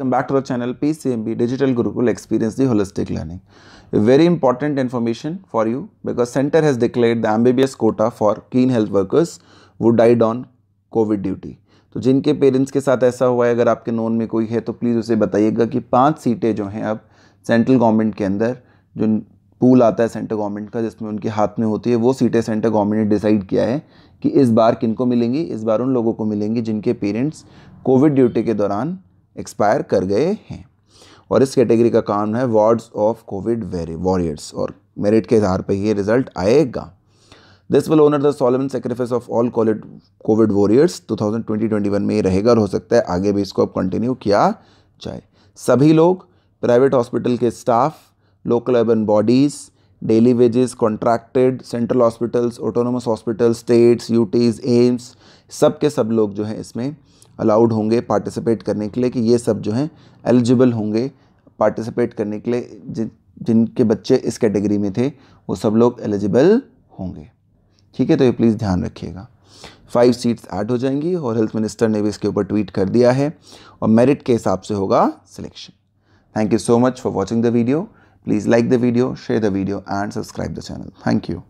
come back to our channel P C M B digital Gurukul experience the holistic learning very important information for you because centre has declare the M B B S quota for clean health workers वो died on covid duty तो जिनके parents के साथ ऐसा हुआ है अगर आपके नोन में कोई है तो प्लीज़ उसे बताइएगा कि पाँच सीटें जो हैं अब सेंट्रल गवर्नमेंट के अंदर जो पूल आता है सेंट्रल गवर्नमेंट का जिसमें उनके हाथ में होती है वो सीटें सेंट्रल गवर्नमेंट ने डिसाइड किया है कि इस बार किनको मिलेंगी इस बार उन लोगों को मिलेंगी जिनके पेरेंट्स कोविड ड्यूटी के दौरान एक्सपायर कर गए हैं और इस कैटेगरी का काम है वार्ड्स ऑफ कोविड वॉरियर्स और मेरिट के आधार पर ये रिजल्ट आएगा this will honour the solemn sacrifice of all covid covid warriors 2020-21 में ये रहेगा और हो सकता है आगे भी इसको अब कंटिन्यू किया जाए सभी लोग प्राइवेट हॉस्पिटल के staff local urban bodies daily wages contracted central hospitals autonomous hospital states UTs AIIMS सब के सब लोग जो हैं इसमें अलाउड होंगे पार्टिसिपेट करने के लिए कि ये सब जो हैं एलिजिबल होंगे पार्टिसिपेट करने के लिए जिन जिनके बच्चे इस कैटेगरी में थे वो सब लोग एलिजिबल होंगे ठीक है तो ये प्लीज़ ध्यान रखिएगा फाइव सीट्स ऐड हो जाएंगी और हेल्थ मिनिस्टर ने भी इसके ऊपर ट्वीट कर दिया है और मेरिट के हिसाब से होगा selection thank you so much for watching the video please like the video share the video and subscribe the channel thank you